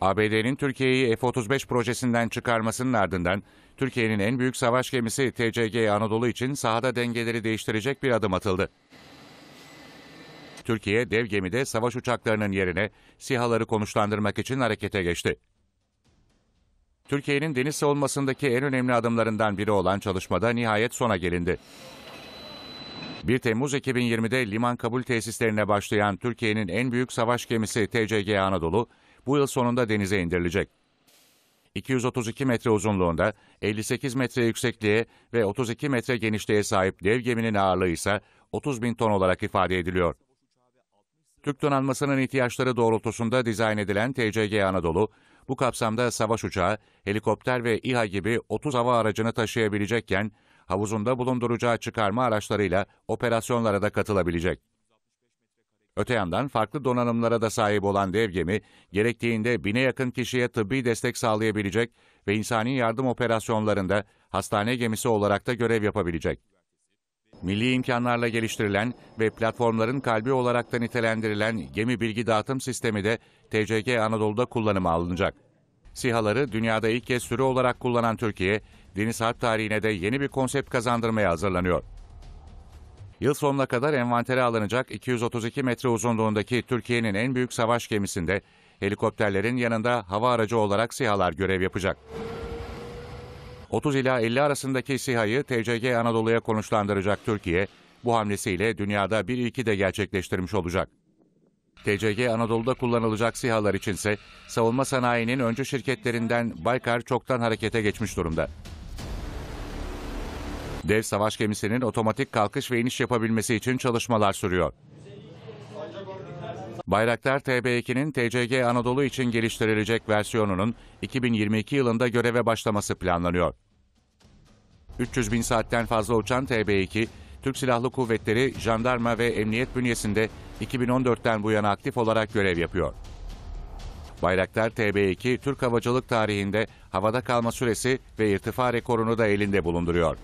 ABD'nin Türkiye'yi F-35 projesinden çıkarmasının ardından Türkiye'nin en büyük savaş gemisi TCG Anadolu için sahada dengeleri değiştirecek bir adım atıldı. Türkiye dev gemide savaş uçaklarının yerine SİHA'ları konuşlandırmak için harekete geçti. Türkiye'nin deniz savunmasındaki en önemli adımlarından biri olan çalışmada nihayet sona gelindi. 1 Temmuz 2020'de liman kabul tesislerine başlayan Türkiye'nin en büyük savaş gemisi TCG Anadolu, bu yıl sonunda denize indirilecek. 232 metre uzunluğunda, 58 metre yüksekliğe ve 32 metre genişliğe sahip dev geminin ağırlığı ise 30 bin ton olarak ifade ediliyor. Türk donanmasının ihtiyaçları doğrultusunda dizayn edilen TCG Anadolu, bu kapsamda savaş uçağı, helikopter ve İHA gibi 30 hava aracını taşıyabilecekken, havuzunda bulunduracağı çıkarma araçlarıyla operasyonlara da katılabilecek. Öte yandan farklı donanımlara da sahip olan dev gemi, gerektiğinde bine yakın kişiye tıbbi destek sağlayabilecek ve insani yardım operasyonlarında hastane gemisi olarak da görev yapabilecek. Milli imkanlarla geliştirilen ve platformların kalbi olarak da nitelendirilen gemi bilgi dağıtım sistemi de TCG Anadolu'da kullanıma alınacak. SİHA'ları dünyada ilk kez sürü olarak kullanan Türkiye, deniz harp tarihine de yeni bir konsept kazandırmaya hazırlanıyor. Yıl sonuna kadar envantere alınacak 232 metre uzunluğundaki Türkiye'nin en büyük savaş gemisinde helikopterlerin yanında hava aracı olarak SİHA'lar görev yapacak. 30 ila 50 arasındaki SİHA'yı TCG Anadolu'ya konuşlandıracak Türkiye, bu hamlesiyle dünyada bir ilki de gerçekleştirmiş olacak. TCG Anadolu'da kullanılacak SİHA'lar içinse savunma sanayinin önce şirketlerinden Baykar çoktan harekete geçmiş durumda. Dev savaş gemisinin otomatik kalkış ve iniş yapabilmesi için çalışmalar sürüyor. Bayraktar TB2'nin TCG Anadolu için geliştirilecek versiyonunun 2022 yılında göreve başlaması planlanıyor. 300 bin saatten fazla uçan TB2, Türk Silahlı Kuvvetleri, jandarma ve emniyet bünyesinde 2014'ten bu yana aktif olarak görev yapıyor. Bayraktar TB2, Türk havacılık tarihinde havada kalma süresi ve irtifa rekorunu da elinde bulunduruyor.